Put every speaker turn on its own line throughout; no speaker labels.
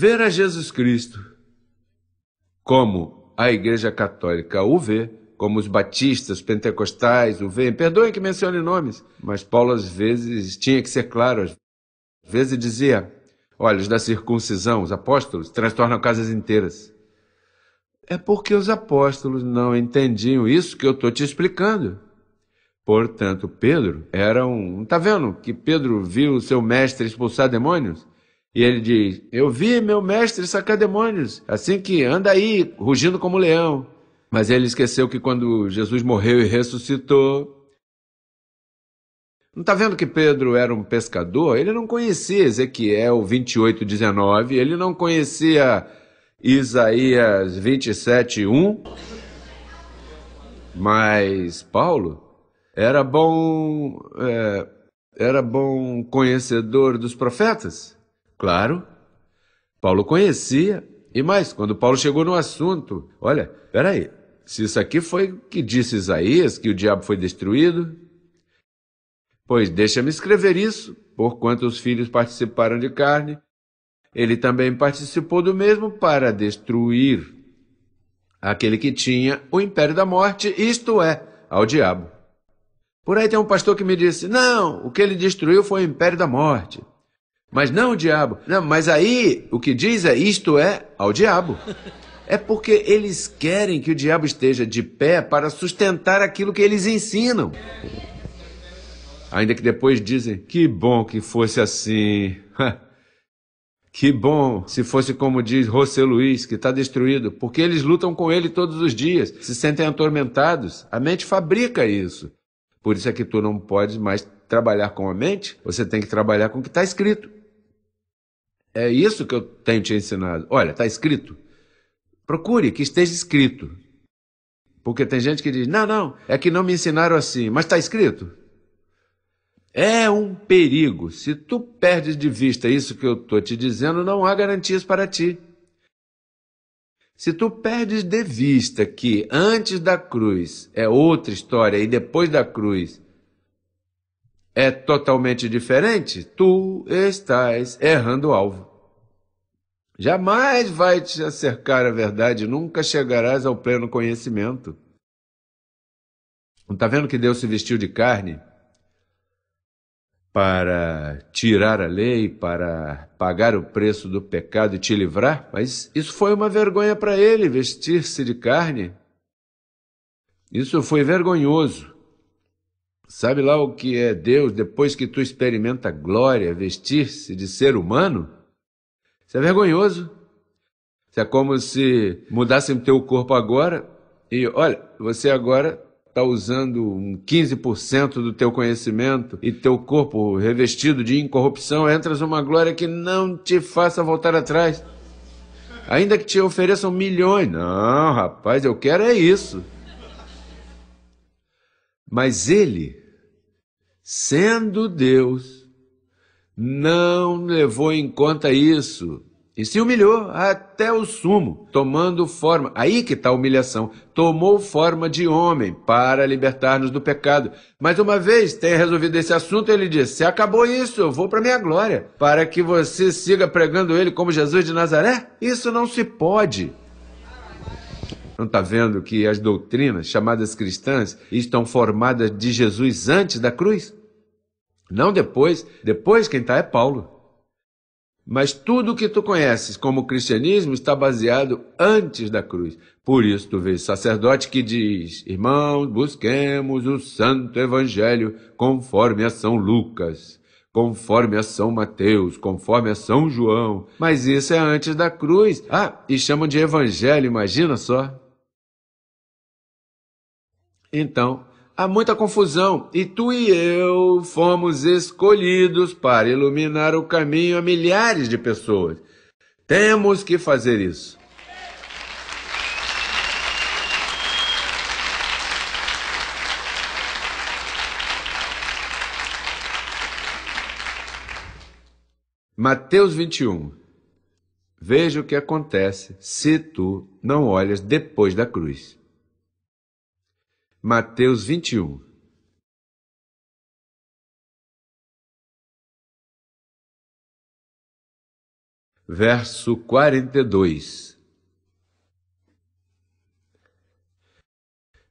ver a Jesus Cristo como a Igreja Católica o vê, como os batistas, pentecostais o veem. Perdoem que mencione nomes, mas Paulo às vezes tinha que ser claro. Às vezes dizia: Olha, os da circuncisão, os apóstolos, transtornam casas inteiras. É porque os apóstolos não entendiam isso que eu estou te explicando. Portanto, Pedro era um. Está vendo que Pedro viu seu mestre expulsar demônios? E ele diz: Eu vi meu mestre sacar demônios, assim que anda aí, rugindo como leão. Mas ele esqueceu que quando Jesus morreu e ressuscitou, não está vendo que Pedro era um pescador? Ele não conhecia Ezequiel 28, 19, ele não conhecia Isaías 27, 1. Mas Paulo era bom, é, era bom conhecedor dos profetas. Claro. Paulo conhecia. E mais, quando Paulo chegou no assunto, olha, peraí, se isso aqui foi que disse Isaías, que o diabo foi destruído, pois deixa-me escrever isso, porquanto os filhos participaram de carne, ele também participou do mesmo para destruir aquele que tinha o império da morte, isto é, ao diabo. Por aí tem um pastor que me disse: não, o que ele destruiu foi o império da morte. Mas não o diabo. Não, mas aí o que diz é isto é ao diabo. É porque eles querem que o diabo esteja de pé para sustentar aquilo que eles ensinam. Ainda que depois dizem: que bom que fosse assim. que bom se fosse como diz José Luiz, que está destruído, porque eles lutam com ele todos os dias, se sentem atormentados. A mente fabrica isso. Por isso é que tu não podes mais trabalhar com a mente, você tem que trabalhar com o que está escrito. É isso que eu tenho te ensinado. Olha, está escrito. Procure que esteja escrito. Porque tem gente que diz: não, não, é que não me ensinaram assim, mas está escrito. É um perigo. Se tu perdes de vista isso que eu estou te dizendo, não há garantias para ti. Se tu perdes de vista que antes da cruz é outra história e depois da cruz é totalmente diferente, tu estás errando o alvo. Jamais vai te acercar a verdade, nunca chegarás ao pleno conhecimento. Não está vendo que Deus se vestiu de carne para tirar a lei, para pagar o preço do pecado e te livrar? Mas isso foi uma vergonha para ele, vestir-se de carne. Isso foi vergonhoso. Sabe lá o que é Deus depois que tu experimenta glória, vestir-se de ser humano? Isso é vergonhoso. Isso é como se mudassem teu corpo agora e, olha, você agora está usando um 15% do teu conhecimento e teu corpo revestido de incorrupção, entras numa glória que não te faça voltar atrás. Ainda que te ofereçam milhões. Não, rapaz, eu quero é isso. Mas ele sendo Deus, não levou em conta isso e se humilhou até o sumo, tomando forma. Aí que está a humilhação. Tomou forma de homem para libertar-nos do pecado. Mas uma vez tenha resolvido esse assunto, ele disse: Se acabou isso, eu vou para minha glória, para que você siga pregando ele como Jesus de Nazaré? Isso não se pode. Não está vendo que as doutrinas chamadas cristãs estão formadas de Jesus antes da cruz? Não depois, depois quem está é Paulo. Mas tudo o que tu conheces como cristianismo está baseado antes da cruz. Por isso tu vês sacerdote que diz: Irmãos, busquemos o santo evangelho conforme a São Lucas, conforme a São Mateus, conforme a São João. Mas isso é antes da cruz. Ah, e chamam de evangelho, imagina só. Então, há muita confusão, e tu e eu fomos escolhidos para iluminar o caminho a milhares de pessoas. Temos que fazer isso. Mateus 21. Veja o que acontece se tu não olhas depois da
cruz. Mateus 21. Verso 42.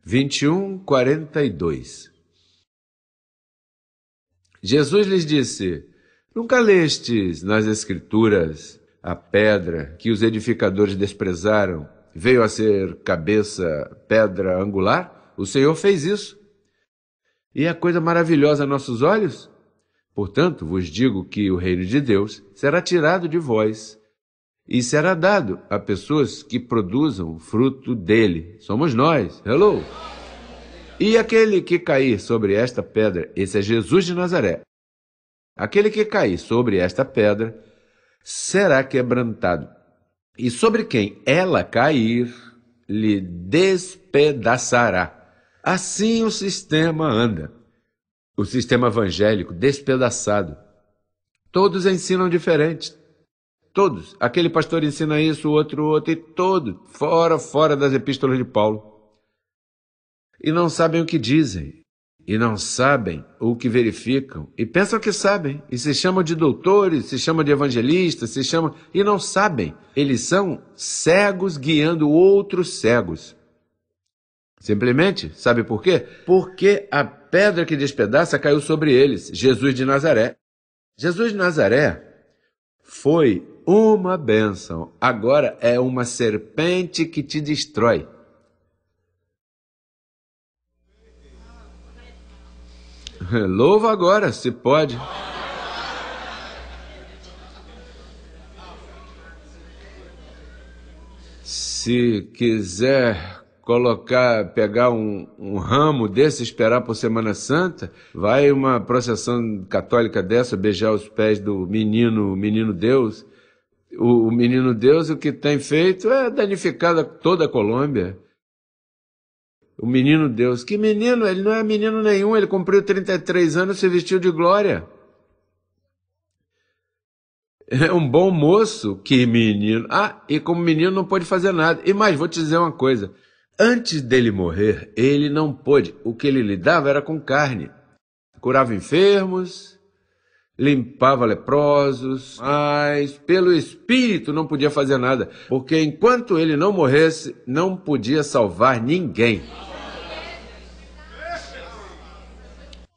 21, 42. Jesus lhes disse: Nunca lestes nas Escrituras a pedra que os edificadores desprezaram veio a ser cabeça, pedra angular? O Senhor fez isso. E a coisa maravilhosa a nossos olhos? Portanto, vos digo que o reino de Deus será tirado de vós e será dado a pessoas que produzam fruto dele. Somos nós. Hello! E aquele que cair sobre esta pedra, esse é Jesus de Nazaré. Aquele que cair sobre esta pedra será quebrantado. E sobre quem ela cair, lhe despedaçará. Assim o sistema anda. O sistema evangélico despedaçado. Todos ensinam diferente. Todos. Aquele pastor ensina isso, o outro, outro, e todo, fora, fora das epístolas de Paulo. E não sabem o que dizem, e não sabem o que verificam, e pensam que sabem, e se chamam de doutores, se chamam de evangelistas, se chamam. e não sabem. Eles são cegos guiando outros cegos. Simplesmente, sabe por quê? Porque a pedra que despedaça caiu sobre eles, Jesus de Nazaré. Jesus de Nazaré foi uma bênção, agora é uma serpente que te destrói. Louva agora, se pode. Se quiser colocar, pegar um, um, ramo desse, esperar por Semana Santa, vai uma processão católica dessa beijar os pés do menino, menino Deus. O, o menino Deus, o que tem feito é danificada toda a Colômbia. O menino Deus, que menino? Ele não é menino nenhum, ele cumpriu 33 anos e se vestiu de glória. É um bom moço, que menino. Ah, e como menino não pode fazer nada. E mais, vou te dizer uma coisa. Antes dele morrer, ele não pôde. O que ele lidava era com carne. Curava enfermos, limpava leprosos, mas pelo Espírito não podia fazer nada, porque enquanto ele não morresse, não podia salvar ninguém.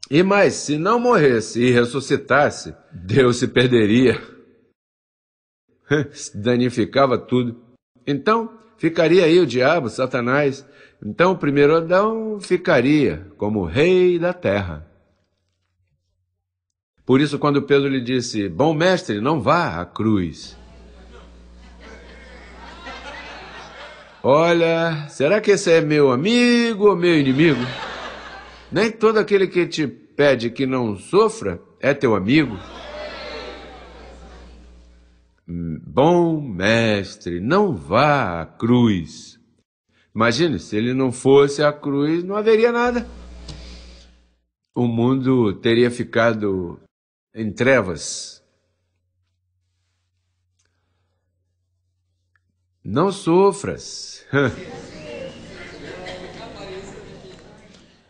E mais, se não morresse e ressuscitasse, Deus se perderia, se danificava tudo. Então, Ficaria aí o diabo, Satanás. Então o primeiro Adão ficaria como rei da terra. Por isso, quando Pedro lhe disse: Bom mestre, não vá à cruz. Olha, será que esse é meu amigo ou meu inimigo? Nem todo aquele que te pede que não sofra é teu amigo. Bom mestre, não vá à cruz. Imagine, se ele não fosse à cruz, não haveria nada. O mundo teria ficado em trevas. Não sofras.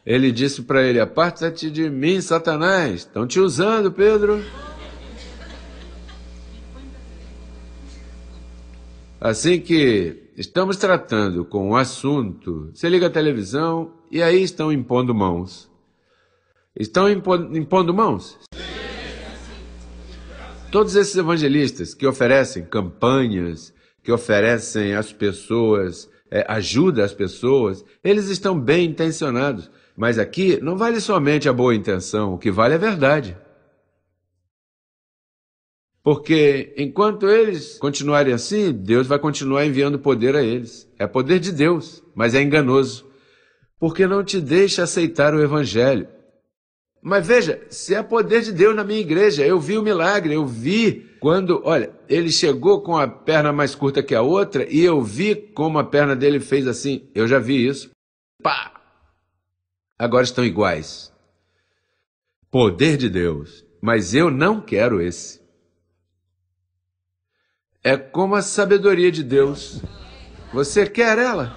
Ele disse para ele: Aparta-te de mim, Satanás. Estão te usando, Pedro. Assim que estamos tratando com um assunto, você liga a televisão e aí estão impondo mãos. Estão impondo, impondo mãos? Todos esses evangelistas que oferecem campanhas, que oferecem às pessoas, é, ajuda às pessoas, eles estão bem intencionados. Mas aqui não vale somente a boa intenção, o que vale é a verdade. Porque enquanto eles continuarem assim, Deus vai continuar enviando poder a eles. É poder de Deus, mas é enganoso. Porque não te deixa aceitar o Evangelho. Mas veja, se é poder de Deus na minha igreja, eu vi o milagre, eu vi quando, olha, ele chegou com a perna mais curta que a outra e eu vi como a perna dele fez assim, eu já vi isso. Pá! Agora estão iguais. Poder de Deus, mas eu não quero esse é como a sabedoria de Deus. Você quer ela?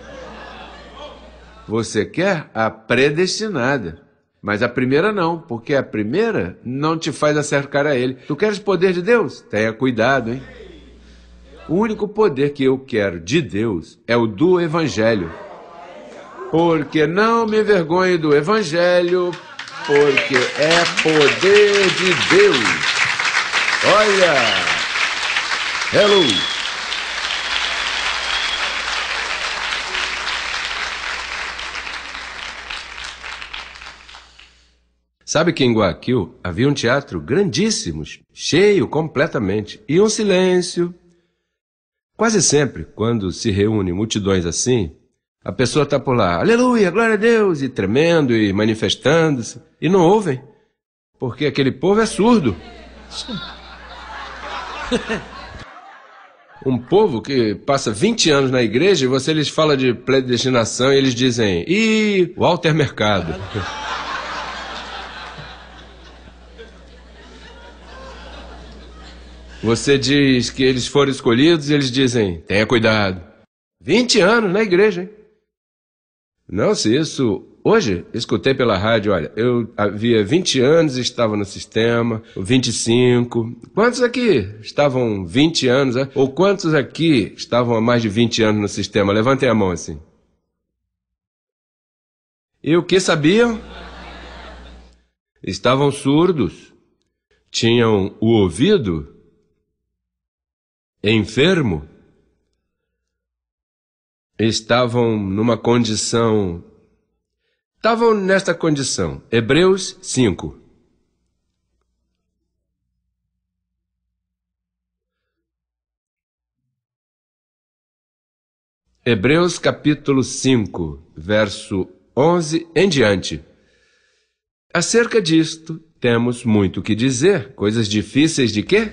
Você quer a predestinada. Mas a primeira não, porque a primeira não te faz acercar a ele. Tu queres poder de Deus? Tenha cuidado, hein? O único poder que eu quero de Deus é o do Evangelho. Porque não me envergonho do Evangelho, porque é poder de Deus. Olha! Hello! Sabe que em Guaquil havia um teatro grandíssimo, cheio completamente, e um silêncio. Quase sempre, quando se reúne multidões assim, a pessoa está por lá, aleluia, glória a Deus, e tremendo e manifestando-se, e não ouvem, porque aquele povo é surdo. um povo que passa 20 anos na igreja e você lhes fala de predestinação e eles dizem, e Walter Mercado. Você diz que eles foram escolhidos e eles dizem, tenha cuidado. 20 anos na igreja, hein? Não, se isso Hoje, escutei pela rádio, olha, eu havia 20 anos e estava no sistema, 25. Quantos aqui estavam 20 anos, é? ou quantos aqui estavam há mais de 20 anos no sistema? Levantem a mão assim. E o que sabiam? Estavam surdos, tinham o ouvido enfermo, estavam numa condição estavam nesta condição. Hebreus 5. Hebreus capítulo 5, verso 11 em diante. Acerca disto, temos muito que dizer, coisas difíceis de quê?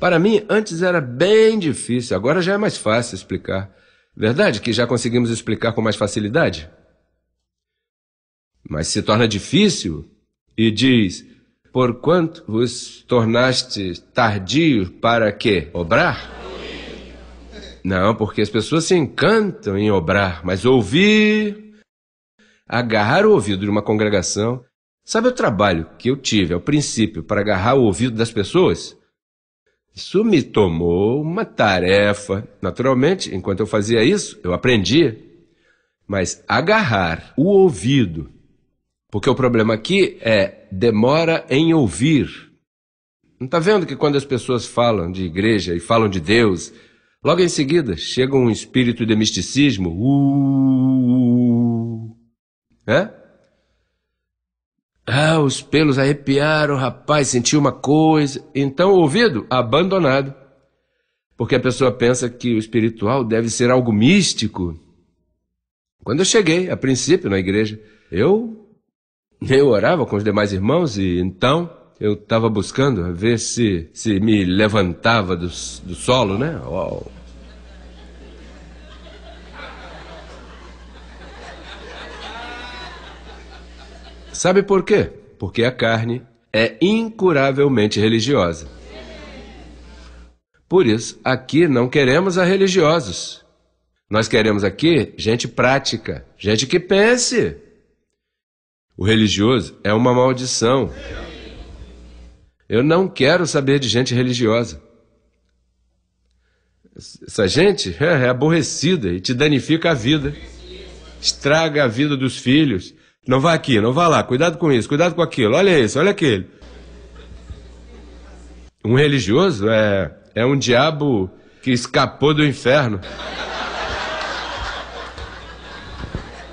Para mim, antes era bem difícil, agora já é mais fácil explicar. Verdade que já conseguimos explicar com mais facilidade? mas se torna difícil, e diz: Porquanto vos tornaste tardio para quê? Obrar? Não, porque as pessoas se encantam em obrar, mas ouvir, agarrar o ouvido de uma congregação. Sabe o trabalho que eu tive ao princípio para agarrar o ouvido das pessoas? Isso me tomou uma tarefa. Naturalmente, enquanto eu fazia isso, eu aprendia. Mas agarrar o ouvido porque o problema aqui é demora em ouvir. Não está vendo que quando as pessoas falam de igreja e falam de Deus, logo em seguida chega um espírito de misticismo? Uh, é? Ah, os pelos arrepiaram, rapaz sentiu uma coisa. Então o ouvido abandonado. Porque a pessoa pensa que o espiritual deve ser algo místico. Quando eu cheguei, a princípio, na igreja, eu eu orava com os demais irmãos e então eu estava buscando ver se, se me levantava do, do solo, né? Oh. Sabe por quê? Porque a carne é incuravelmente religiosa. Por isso, aqui não queremos a religiosos. Nós queremos aqui gente prática, gente que pense. O religioso é uma maldição. Eu não quero saber de gente religiosa. Essa gente é, é, aborrecida e te danifica a vida. Estraga a vida dos filhos. Não vá aqui, não vá lá, cuidado com isso, cuidado com aquilo, olha isso, olha aquele. Um religioso é, é um diabo que escapou do inferno.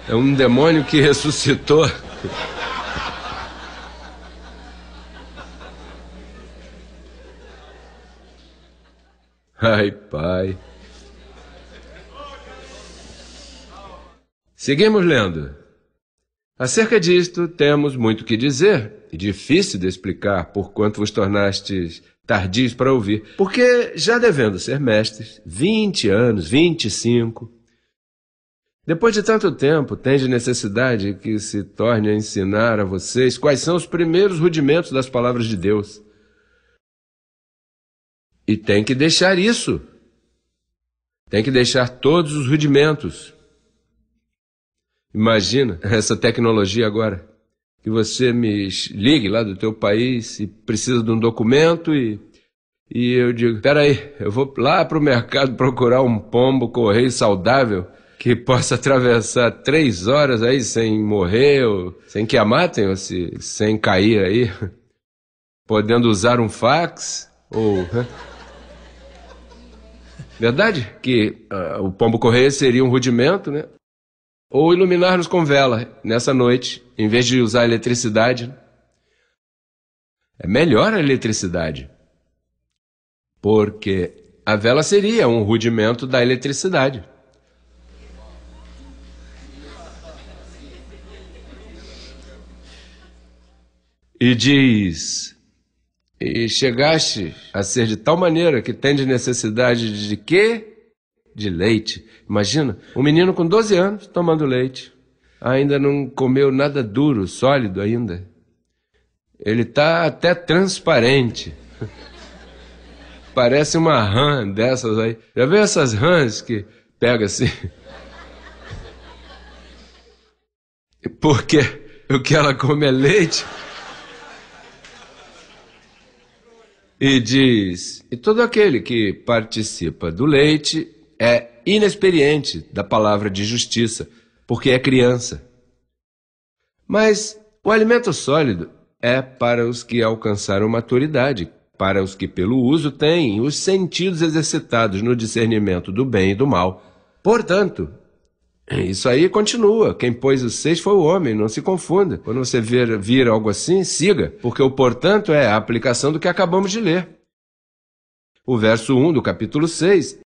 É um demônio que ressuscitou. Cristo. Ai, pai. Seguimos lendo. Acerca disto temos muito que dizer, e difícil de explicar, por quanto vos tornastes tardios para ouvir, porque já devendo ser mestres, 20 anos, 25, depois de tanto tempo, tem de necessidade que se torne a ensinar a vocês quais são os primeiros rudimentos das palavras de Deus. E tem que deixar isso. Tem que deixar todos os rudimentos. Imagina essa tecnologia agora. Que você me ligue lá do teu país e precisa de um documento e, e eu digo, peraí, eu vou lá para o mercado procurar um pombo correio saudável que possa atravessar três horas aí sem morrer, ou, sem que a matem, ou se, sem cair aí, podendo usar um fax, ou. Verdade? Que uh, o pombo correia seria um rudimento, né? Ou iluminar-nos com vela nessa noite, em vez de usar eletricidade. É melhor a eletricidade. Porque a vela seria um rudimento da eletricidade. e diz: E chegaste a ser de tal maneira que tens necessidade de quê? De leite. Imagina, um menino com 12 anos tomando leite. Ainda não comeu nada duro, sólido ainda. Ele está até transparente. Parece uma rã dessas aí. Já vê essas rãs que pega assim? Porque o que ela come é leite. E diz: E todo aquele que participa do leite é inexperiente da palavra de justiça, porque é criança. Mas o alimento sólido é para os que alcançaram maturidade, para os que, pelo uso, têm os sentidos exercitados no discernimento do bem e do mal. Portanto, é, isso aí continua. Quem pôs os seis foi o homem, não se confunda. Quando você vir, vir algo assim, siga, porque o portanto é a aplicação do que acabamos de ler. O verso 1 do capítulo 6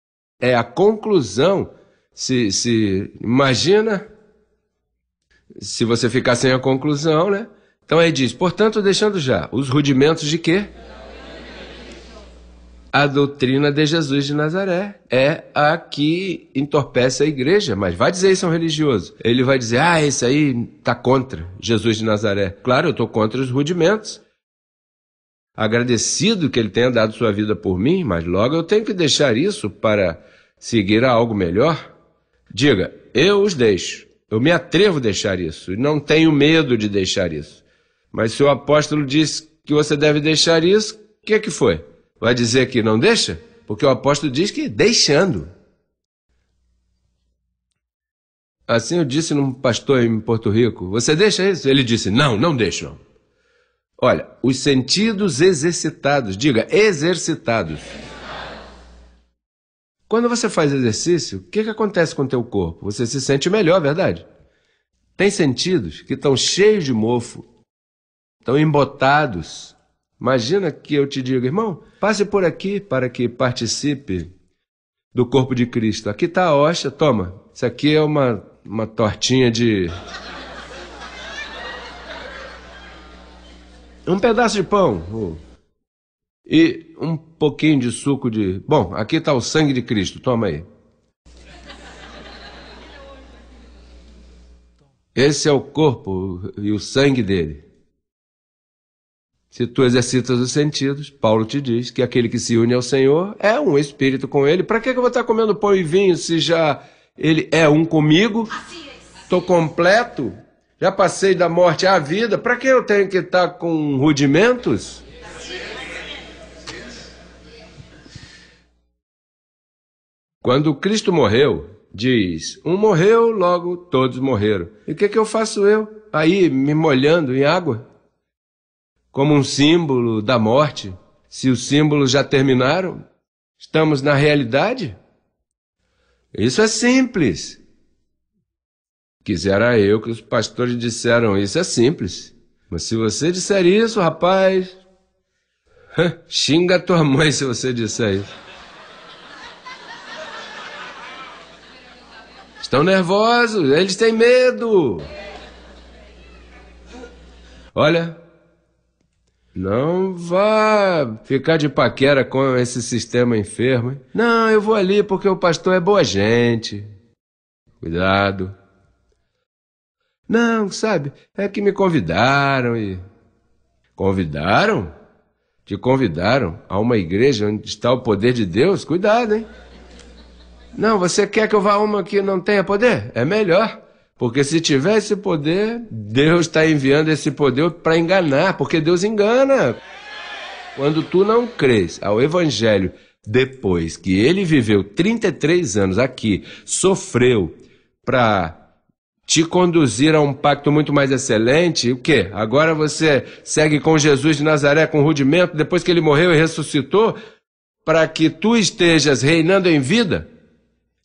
é a conclusão. Se, se imagina se você ficar sem a conclusão, né? Então aí diz: portanto, deixando já os rudimentos de quê? a doutrina de Jesus de Nazaré. É a que entorpece a igreja. Mas vai dizer isso a um religioso. Ele vai dizer, ah, esse aí está contra Jesus de Nazaré. Claro, eu estou contra os rudimentos. Agradecido que ele tenha dado sua vida por mim, mas logo eu tenho que deixar isso para seguir a algo melhor. Diga, eu os deixo. Eu me atrevo a deixar isso. E não tenho medo de deixar isso. Mas se o apóstolo diz que você deve deixar isso, o que, é que foi? Vai dizer que não deixa? Porque o apóstolo diz que deixando. Assim eu disse num pastor em Porto Rico: Você deixa isso? Ele disse: Não, não deixo. Olha, os sentidos exercitados, diga exercitados. Quando você faz exercício, o que, que acontece com o teu corpo? Você se sente melhor, verdade? Tem sentidos que estão cheios de mofo, estão embotados, Imagina que eu te diga, irmão, passe por aqui para que participe do corpo de Cristo. Aqui está a hóstia, toma. Isso aqui é uma, uma tortinha de. Um pedaço de pão. Oh. E um pouquinho de suco de. Bom, aqui está o sangue de Cristo, toma aí. Esse é o corpo e o sangue dele. Se tu exercitas os sentidos, Paulo te diz que aquele que se une ao Senhor é um espírito com ele. Para que, eu vou estar comendo pão e vinho se já ele é um comigo? Estou completo? Já passei da morte à vida? Para que eu tenho que estar com rudimentos? Quando Cristo morreu, diz: Um morreu, logo todos morreram. E o que, que eu faço eu? Aí me molhando em água? como um símbolo da morte, se os símbolos já terminaram, estamos na realidade? Isso é simples. Quisera eu que os pastores disseram isso é simples. Mas se você disser isso, rapaz, xinga a tua mãe se você disser isso. Estão nervosos, eles têm medo. Olha, não vá ficar de paquera com esse sistema enfermo. Hein? Não, eu vou ali porque o pastor é boa gente. Cuidado. Não, sabe, é que me convidaram e. Convidaram? Te convidaram a uma igreja onde está o poder de Deus? Cuidado, hein? Não, você quer que eu vá a uma que não tenha poder? É melhor. Porque se tiver esse poder, Deus está enviando esse poder para enganar, porque Deus engana. Quando tu não crês ao Evangelho, depois que ele viveu 33 anos aqui, sofreu para te conduzir a um pacto muito mais excelente, o quê? Agora você segue com Jesus de Nazaré com rudimento, depois que ele morreu e ressuscitou, para que tu estejas reinando em vida?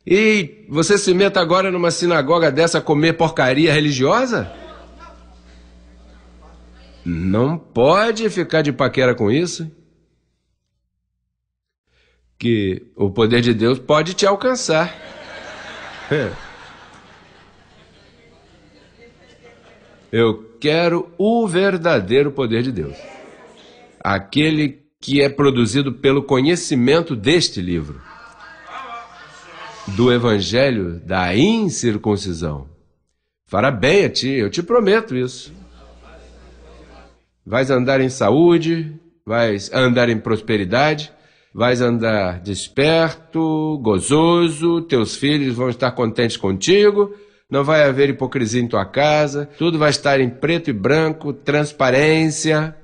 E você se meta agora numa sinagoga dessa a comer porcaria religiosa? Não pode ficar de paquera com isso. Que o poder de Deus pode te alcançar. É. Eu quero o verdadeiro poder de Deus aquele que é produzido pelo conhecimento deste livro do evangelho da incircuncisão. Fará bem a ti, eu te prometo isso. Vais andar em saúde, vais andar em prosperidade, vais andar desperto, gozoso, teus filhos vão estar contentes contigo, não vai haver hipocrisia em tua casa, tudo vai estar em preto e branco, transparência.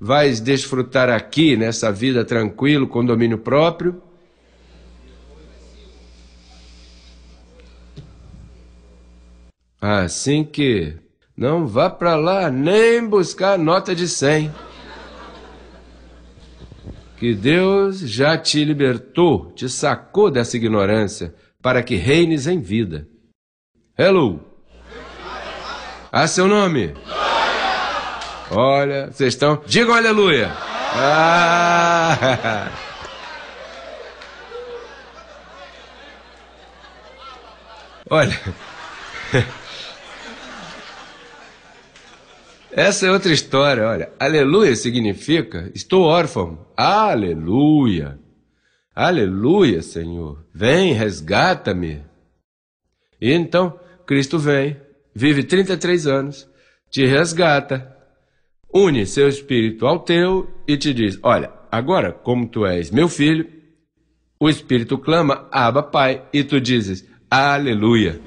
Vais desfrutar aqui, nessa vida tranquilo, com domínio próprio Assim que não vá para lá nem buscar nota de 100. Que Deus já te libertou, te sacou dessa ignorância, para que reines em vida. Hello! Ah, seu nome? Olha, vocês estão. Digam aleluia! Ah! Olha. Essa é outra história, olha. Aleluia significa estou órfão. Aleluia. Aleluia, Senhor. Vem, resgata-me. E então, Cristo vem, vive 33 anos, te resgata, une seu espírito ao teu e te diz: Olha, agora, como tu és meu filho, o espírito clama, aba Pai, e tu dizes: Aleluia.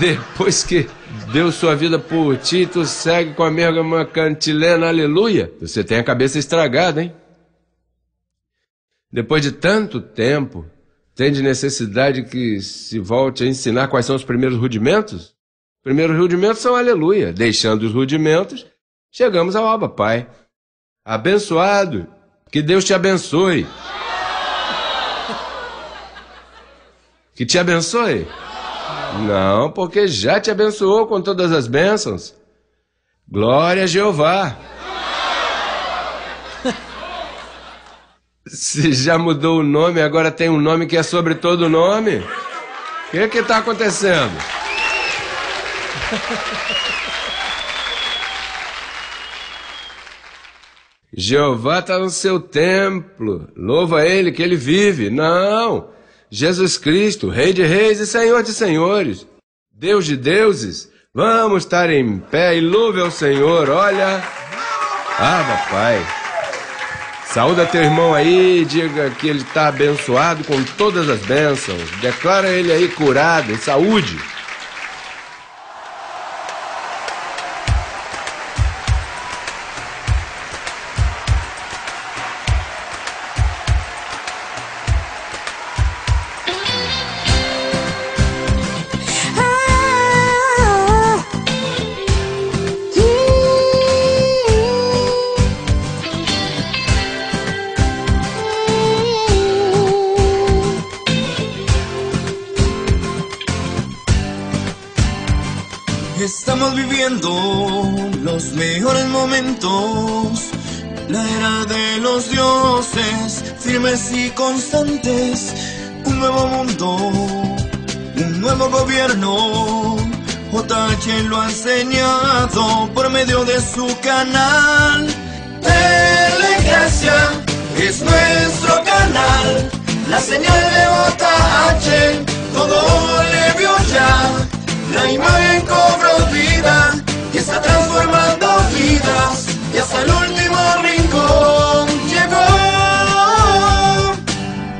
Depois que deu sua vida por Tito, segue com a mesma cantilena, aleluia. Você tem a cabeça estragada, hein? Depois de tanto tempo, tem de necessidade que se volte a ensinar quais são os primeiros rudimentos? Os primeiros rudimentos são aleluia. Deixando os rudimentos, chegamos ao Abba Pai. Abençoado, que Deus te abençoe. Que te abençoe. Não, porque já te abençoou com todas as bênçãos. Glória a Jeová. Se já mudou o nome, agora tem um nome que é sobre todo o nome. O que que está acontecendo? Jeová está no seu templo. Louva ele que ele vive. Não. Jesus Cristo, Rei de Reis e Senhor de Senhores, Deus de deuses, vamos estar em pé e louve ao Senhor, olha. Ah, Pai. Saúda teu irmão aí, diga que ele está abençoado com todas as bênçãos. Declara ele aí curado, saúde.
viviendo los mejores momentos. La era de los dioses, firmes y constantes. Un nuevo mundo, un nuevo gobierno. JH lo ha enseñado por medio de su canal. Telegracia es nuestro canal. La señal de JH, todo le vio ya. La imagen cobró vida y está transformando vidas y hasta el último rincón llegó.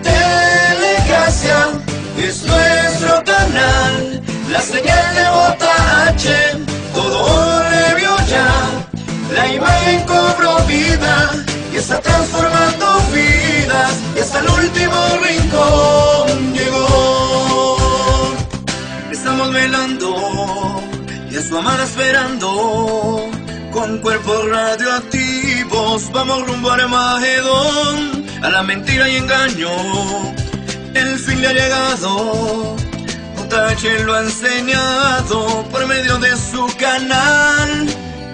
Telegracia es nuestro canal, la señal de H, todo le vio ya. La imagen cobró vida y está transformando vidas y hasta el último rincón llegó estamos velando y a su amada esperando. Con cuerpos radioactivos vamos rumbo a magedón a la mentira y engaño. El fin le ha llegado. JH lo ha enseñado por medio de su canal.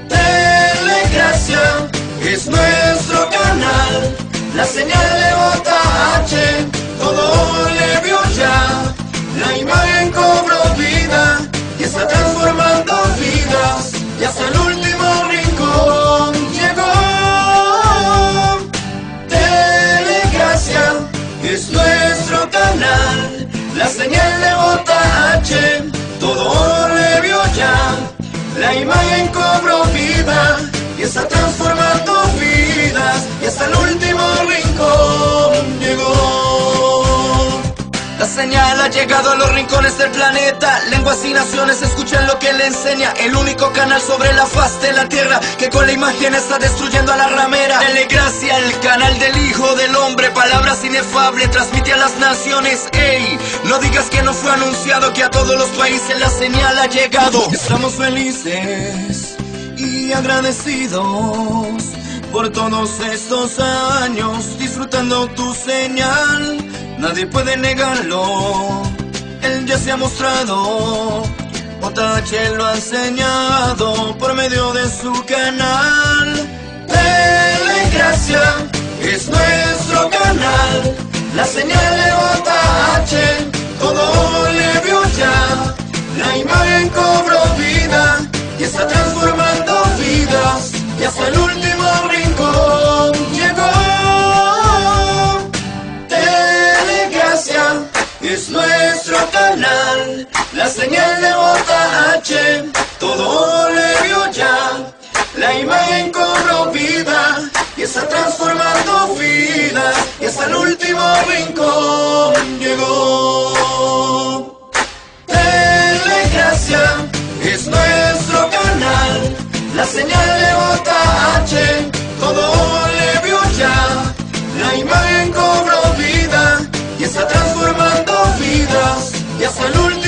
Telegracia es nuestro canal. La señal de JH, todo le vio ya la imagen cobró vida y está transformando vidas. Y hasta el último rincón llegó. Telegracia es nuestro canal. La señal de vota todo le vio ya. La imagen cobró vida y está transformando vidas. Y hasta el último rincón llegó. La señal ha llegado a los rincones del planeta. Lenguas y naciones escuchan lo que le enseña. El único canal sobre la faz de la tierra que con la imagen está destruyendo a la ramera. Dele gracia al canal del Hijo del Hombre. Palabras inefables transmite a las naciones. Ey, no digas que no fue anunciado que a todos los países la señal ha llegado. Estamos felices y agradecidos por todos estos años disfrutando tu señal. Nadie puede negarlo, él ya se ha mostrado. Otache lo ha enseñado por medio de su canal. Telegracia es nuestro canal, la señal de Otache, todo le vio ya. La imagen cobró vida y está transformando vidas y la señal de H, todo le vio ya. La imagen cobró vida y está transformando vidas y hasta el último rincón llegó. Telegracia es nuestro canal, la señal de H, todo le vio ya. La imagen cobró vida y está transformando vidas y hasta el último